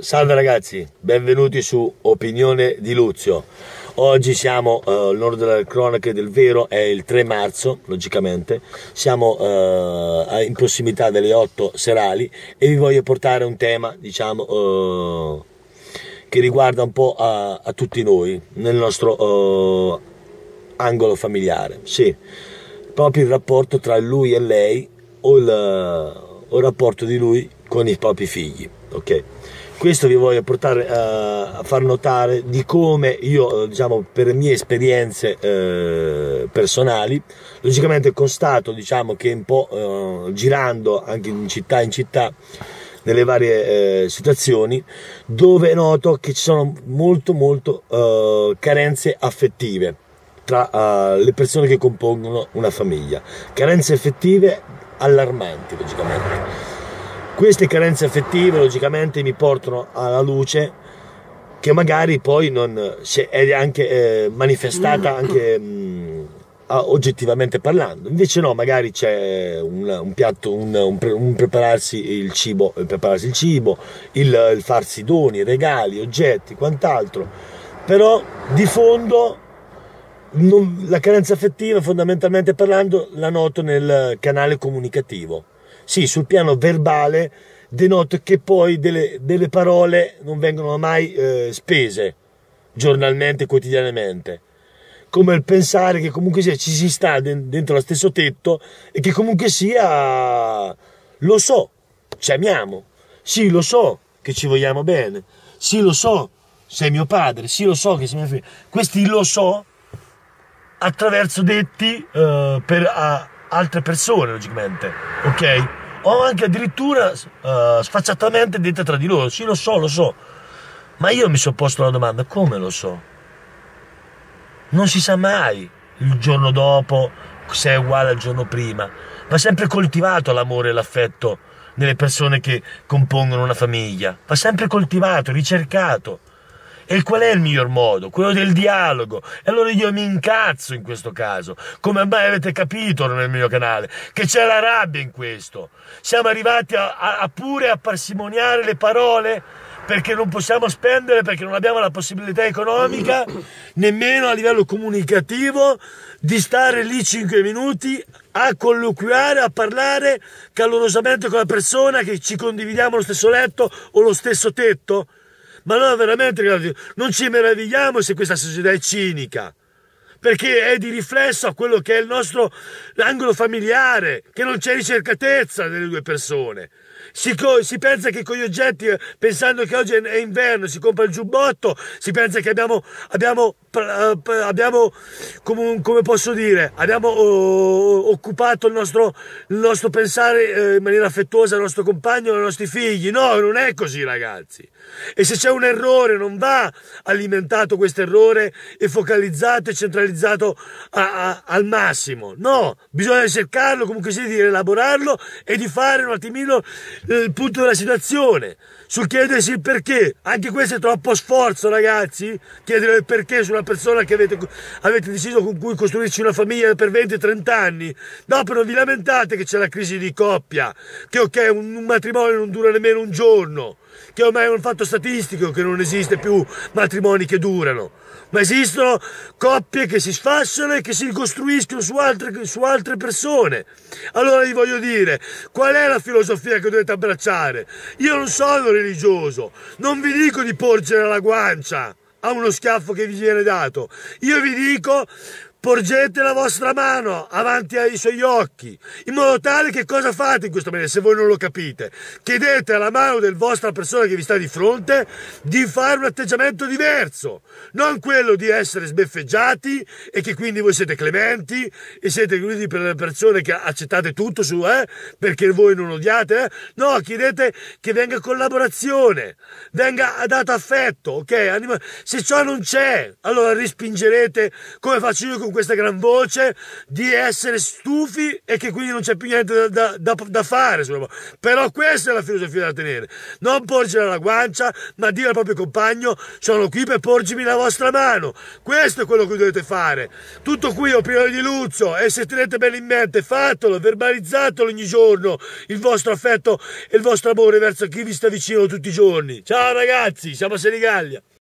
Salve ragazzi, benvenuti su Opinione di Luzio. Oggi siamo, eh, l'ordine delle cronache del vero è il 3 marzo, logicamente, siamo eh, in prossimità delle 8 serali e vi voglio portare un tema, diciamo, eh, che riguarda un po' a, a tutti noi, nel nostro eh, angolo familiare, sì, proprio il rapporto tra lui e lei o il, eh, o il rapporto di lui con i propri figli ok? Questo vi voglio portare a, eh, a far notare di come io, eh, diciamo, per mie esperienze eh, personali, logicamente constato, diciamo, che un po' eh, girando anche in città in città, nelle varie eh, situazioni, dove noto che ci sono molto molto eh, carenze affettive tra le persone che compongono una famiglia, carenze affettive allarmanti, logicamente queste carenze affettive logicamente mi portano alla luce che magari poi non è anche eh, manifestata anche mh, mm. mm, oggettivamente parlando. Invece no, magari c'è un, un piatto, un, un, un, prepararsi il cibo, il, eh, prepararsi il, cibo il, il farsi doni, regali, oggetti, quant'altro. Però di fondo non, la carenza affettiva, fondamentalmente parlando, la noto nel canale comunicativo sì, sul piano verbale denoto che poi delle, delle parole non vengono mai eh, spese giornalmente, quotidianamente. Come il pensare che comunque sia ci si sta dentro lo stesso tetto e che comunque sia lo so, ci amiamo, sì lo so che ci vogliamo bene, sì lo so sei mio padre, sì lo so che sei mia figlia. Questi lo so attraverso detti eh, per... A, altre persone, logicamente, ok? O anche addirittura uh, sfacciatamente dette tra di loro, sì lo so, lo so, ma io mi sono posto la domanda, come lo so? Non si sa mai il giorno dopo se è uguale al giorno prima, va sempre coltivato l'amore e l'affetto nelle persone che compongono una famiglia, va sempre coltivato, ricercato. E qual è il miglior modo? Quello del dialogo. E allora io mi incazzo in questo caso. Come mai avete capito nel mio canale che c'è la rabbia in questo? Siamo arrivati a, a, a pure a parsimoniare le parole? perché non possiamo spendere, perché non abbiamo la possibilità economica, nemmeno a livello comunicativo, di stare lì 5 minuti a colloquiare, a parlare calorosamente con la persona che ci condividiamo lo stesso letto o lo stesso tetto. Ma allora veramente non ci meravigliamo se questa società è cinica perché è di riflesso a quello che è il nostro angolo familiare, che non c'è ricercatezza delle due persone. Si, si, pensa che con gli oggetti, eh, pensando che oggi è, inverno, si compra il giubbotto, si pensa che abbiamo, abbiamo, eh, abbiamo come, come, posso dire, abbiamo oh, occupato il nostro, il nostro pensare eh, in maniera affettuosa al nostro compagno, ai nostri figli. No, non è così, ragazzi. E se c'è un errore, non va alimentato questo errore e focalizzato e centralizzato a, a, al massimo. No, bisogna cercarlo, comunque sì, di elaborarlo e di fare un attimino eh, il punto della situazione, sul chiedersi il perché. Anche questo è troppo sforzo, ragazzi. Chiedere il perché su una persona che avete, avete deciso con cui costruirci una famiglia per 20-30 anni. dopo non vi lamentate che c'è la crisi di coppia, che ok, un, un matrimonio non dura nemmeno un giorno che ormai è un fatto statistico che non esiste più matrimoni che durano, ma esistono coppie che si sfasciano e che si ricostruiscono su altre, su altre persone. Allora vi voglio dire, qual è la filosofia che dovete abbracciare? Io non sono religioso, non vi dico di porgere la guancia a uno schiaffo che vi viene dato, io vi dico porgete la vostra mano avanti ai suoi occhi, in modo tale che cosa fate in questo momento, se voi non lo capite? Chiedete alla mano della vostra persona che vi sta di fronte di fare un atteggiamento diverso, non quello di essere sbeffeggiati e che quindi voi siete clementi e siete quindi per le persone che accettate tutto su, eh, perché voi non odiate, eh? no, chiedete che venga collaborazione, venga dato affetto, ok? se ciò non c'è, allora respingerete come faccio io con con questa gran voce di essere stufi e che quindi non c'è più niente da, da, da fare. Però questa è la filosofia da tenere. Non porgere la guancia, ma dire al proprio compagno sono qui per porgimi la vostra mano. Questo è quello che dovete fare. Tutto qui, opinione di Luzzo, e se tenete bene in mente, fatelo, verbalizzatelo ogni giorno, il vostro affetto e il vostro amore verso chi vi sta vicino tutti i giorni. Ciao ragazzi, siamo a Senigallia.